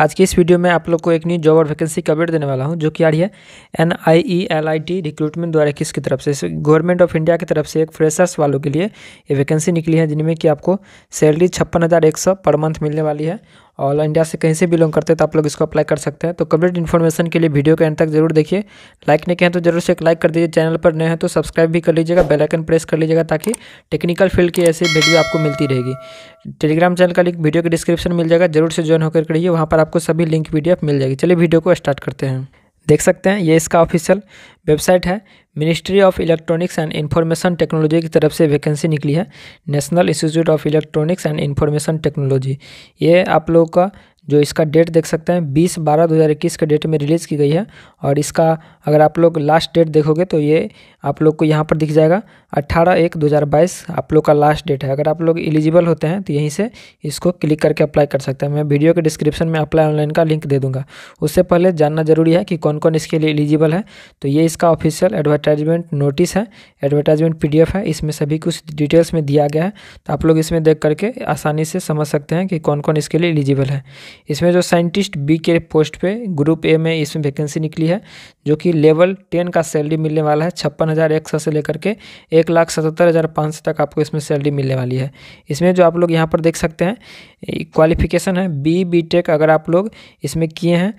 आज की इस वीडियो में आप लोग को एक न्यू जॉब और वैकेंसी का अपडेट देने वाला हूं जो कि आ रही है N I E L I T recruitment द्वारा किसकी तरफ से गवर्नमेंट ऑफ इंडिया की तरफ से एक फ्रेशर्स वालों के लिए ये वैकेंसी निकली है जिनमें कि आपको सैलरी छप्पन हज़ार एक सौ पर मंथ मिलने वाली है ऑल इंडिया से कहीं से बिलोंग करते हैं तो आप लोग इसको अप्लाई कर सकते हैं तो कंप्लीट इन्फॉर्मेशन के लिए वीडियो के एंड तक जरूर देखिए लाइक नहीं कहें तो जरूर से एक लाइक कर दीजिए चैनल पर नए हैं तो सब्सक्राइब भी कर लीजिएगा बेलाइकन प्रेस कर लीजिएगा ताकि टेक्निकल फील्ड की ऐसी वीडियो आपको मिलती रहेगी टेलीग्राम चैनल का लिंक वीडियो के डिस्क्रिप्शन मिल जाएगा जरूर से ज्वाइन होकर रहिए वहाँ पर आपको सभी लिंक वीडियो मिल जाएगी चलिए वीडियो को स्टार्ट करते हैं देख सकते हैं ये इसका ऑफिशियल वेबसाइट है Ministry of Electronics and Information Technology की तरफ से वैकेंसी निकली है National Institute of Electronics and Information Technology ये आप लोगों का जो इसका डेट देख सकते हैं बीस बारह दो हज़ार इक्कीस के डेट में रिलीज़ की गई है और इसका अगर आप लोग लास्ट डेट देखोगे तो ये आप लोग को यहाँ पर दिख जाएगा अट्ठारह एक दो हज़ार बाईस आप लोग का लास्ट डेट है अगर आप लोग एलिजिबल होते हैं तो यहीं से इसको क्लिक करके अप्लाई कर सकते हैं मैं वीडियो के डिस्क्रिप्शन में अप्लाई ऑनलाइन का लिंक दे दूँगा उससे पहले जानना जरूरी है कि कौन कौन इसके लिए एलिजिबल है तो ये इसका ऑफिशियल एडवर्टाइजमेंट नोटिस है एडवर्टाइजमेंट पी है इसमें सभी कुछ डिटेल्स में दिया गया है तो आप लोग इसमें देख करके आसानी से समझ सकते हैं कि कौन कौन इसके लिए एलिजिबल है इसमें जो साइंटिस्ट बी के पोस्ट पे ग्रुप ए में इसमें वैकेंसी निकली है जो कि लेवल टेन का सैलरी मिलने वाला है छप्पन हज़ार एक सौ से लेकर के एक लाख सतहत्तर हज़ार पाँच सौ तक आपको इसमें सैलरी मिलने वाली है इसमें जो आप लोग यहाँ पर देख सकते हैं क्वालिफिकेशन है बी बी टेक अगर आप लोग इसमें किए हैं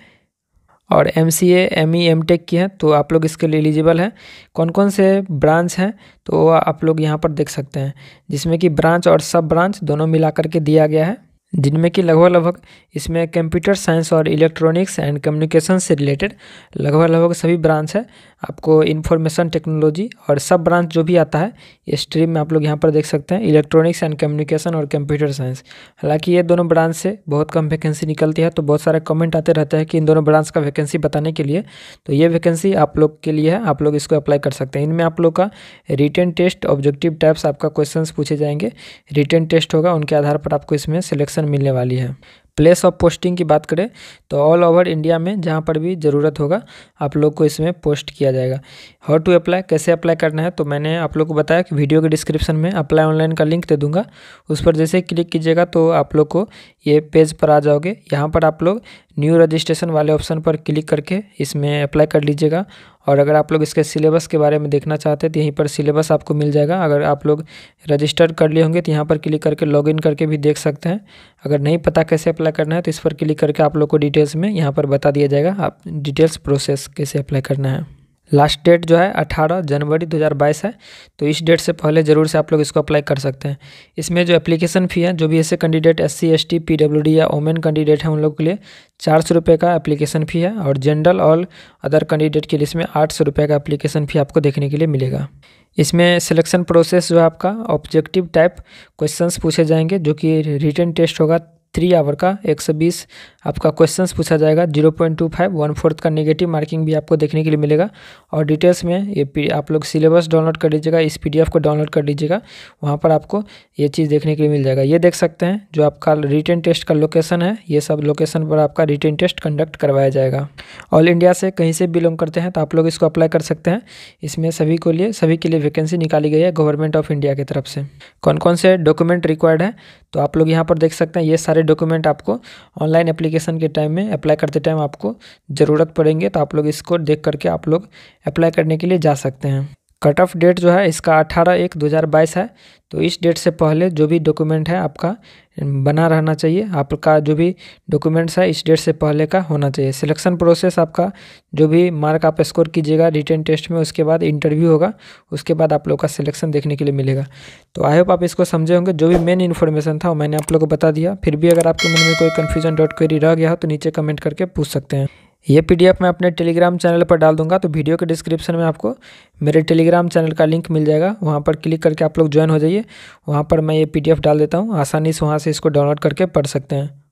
और M C M E M tech की है तो आप लोग इसके लिए एलिजिबल हैं कौन कौन से ब्रांच हैं तो आप लोग यहाँ पर देख सकते हैं जिसमें कि ब्रांच और सब ब्रांच दोनों मिला करके दिया गया है जिनमें कि लगभग लगभग इसमें कंप्यूटर साइंस और इलेक्ट्रॉनिक्स एंड कम्युनिकेशन से रिलेटेड लगभग लगभग सभी ब्रांच है आपको इन्फॉर्मेशन टेक्नोलॉजी और सब ब्रांच जो भी आता है ये स्ट्रीम में आप लोग यहाँ पर देख सकते हैं इलेक्ट्रॉनिक्स एंड कम्युनिकेशन और कंप्यूटर साइंस हालांकि ये दोनों ब्रांच से बहुत कम वैकेंसी निकलती है तो बहुत सारे कमेंट आते रहते हैं कि इन दोनों ब्रांच का वैकेंसी बताने के लिए तो ये वैकेंसी आप लोग के लिए है आप लोग इसको अप्लाई कर सकते हैं इनमें आप लोग का रिटर्न टेस्ट ऑब्जेक्टिव टाइप्स आपका क्वेश्चन पूछे जाएंगे रिटर्न टेस्ट होगा उनके आधार पर आपको इसमें सिलेक्शन पोजीशन मिलने वाली है प्लेस ऑफ पोस्टिंग की बात करें तो ऑल ओवर इंडिया में जहाँ पर भी ज़रूरत होगा आप लोग को इसमें पोस्ट किया जाएगा हाउ टू अप्लाई कैसे अप्लाई करना है तो मैंने आप लोग को बताया कि वीडियो के डिस्क्रिप्शन में अप्लाई ऑनलाइन का लिंक दे दूंगा उस पर जैसे क्लिक कीजिएगा तो आप लोग को ये पेज पर आ जाओगे यहाँ पर आप लोग न्यू रजिस्ट्रेशन वाले ऑप्शन पर क्लिक करके इसमें अप्लाई कर लीजिएगा और अगर आप लोग इसके सिलेबस के बारे में देखना चाहते हैं तो यहीं पर सिलेबस आपको मिल जाएगा अगर आप लोग रजिस्टर कर लिए होंगे तो यहाँ पर क्लिक करके लॉगिन करके भी देख सकते हैं अगर नहीं पता कैसे अप्लाई करना है तो इस पर क्लिक करके आप लोग को डिटेल्स में यहाँ पर बता दिया जाएगा आप डिटेल्स प्रोसेस कैसे अप्लाई करना है लास्ट डेट जो है 18 जनवरी 2022 है तो इस डेट से पहले ज़रूर से आप लोग इसको अप्लाई कर सकते हैं इसमें जो एप्लीकेशन फ़ी है जो भी ऐसे candidate S C S T P W D या ओमेन कैंडिडेट हैं उन लोग के लिए चार सौ रुपये का एप्लीकेशन फ़ी है और जनरल ऑल अदर कैंडिडेट के लिए इसमें आठ सौ रुपये का एप्लीकेशन फ़ी आपको देखने के लिए मिलेगा इसमें सिलेक्शन प्रोसेस जो है आपका ऑब्जेक्टिव टाइप क्वेश्चंस पूछे जाएंगे जो कि रिटर्न टेस्ट होगा थ्री आवर का 120 आपका क्वेश्चंस पूछा जाएगा zero point two five one fourth का नेगेटिव मार्किंग भी आपको देखने के लिए मिलेगा और डिटेल्स में ये आप लोग सिलेबस डाउनलोड कर लीजिएगा इस पीडीएफ को डाउनलोड कर लीजिएगा वहाँ पर आपको ये चीज़ देखने के लिए मिल जाएगा ये देख सकते हैं जो आपका रिटर्न टेस्ट का लोकेशन है ये सब लोकेशन पर आपका रिटर्न टेस्ट कंडक्ट करवाया जाएगा ऑल इंडिया से कहीं से बिलोंग करते हैं तो आप लोग इसको अप्लाई कर सकते हैं इसमें सभी को लिए सभी के लिए वैकेंसी निकाली गई है गवर्नमेंट ऑफ इंडिया की तरफ से कौन कौन से डॉक्यूमेंट रिक्वायर्ड है तो आप लोग यहाँ पर देख सकते हैं ये सारे डॉक्यूमेंट आपको ऑनलाइन एप्लीकेशन के टाइम में अप्लाई करते टाइम आपको ज़रूरत पड़ेंगे तो आप लोग इसको देख करके आप लोग अप्लाई करने के लिए जा सकते हैं कट ऑफ डेट जो है इसका अठारह एक दो हज़ार बाईस है तो इस डेट से पहले जो भी डॉक्यूमेंट है आपका बना रहना चाहिए आपका जो भी डॉक्यूमेंट्स है इस डेट से पहले का होना चाहिए सिलेक्शन प्रोसेस आपका जो भी मार्क आप स्कोर कीजिएगा रिटर्न टेस्ट में उसके बाद इंटरव्यू होगा उसके बाद आप लोग का सिलेक्शन देखने के लिए मिलेगा तो आई होप आप इसको समझे होंगे जो भी मेन इन्फॉर्मेशन था वो मैंने आप लोग को बता दिया फिर भी अगर आपके मन में कोई कन्फ्यूजन डॉट क्वेरी रह गया हो तो नीचे कमेंट करके पूछ सकते हैं ये पीडीएफ मैं अपने टेलीग्राम चैनल पर डाल दूंगा तो वीडियो के डिस्क्रिप्शन में आपको मेरे टेलीग्राम चैनल का लिंक मिल जाएगा वहाँ पर क्लिक करके आप लोग ज्वाइन हो जाइए वहाँ पर मैं ये पीडीएफ डाल देता हूँ आसानी से वहाँ से इसको डाउनलोड करके पढ़ सकते हैं